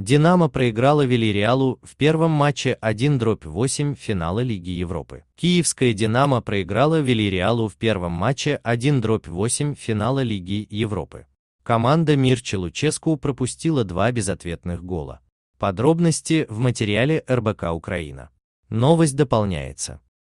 Динамо проиграла Вильяреалу в первом матче 1-8 финала Лиги Европы. Киевская Динамо проиграла Вильяреалу в первом матче 1-8 финала Лиги Европы. Команда Мирче Луческу пропустила два безответных гола. Подробности в материале РБК Украина. Новость дополняется.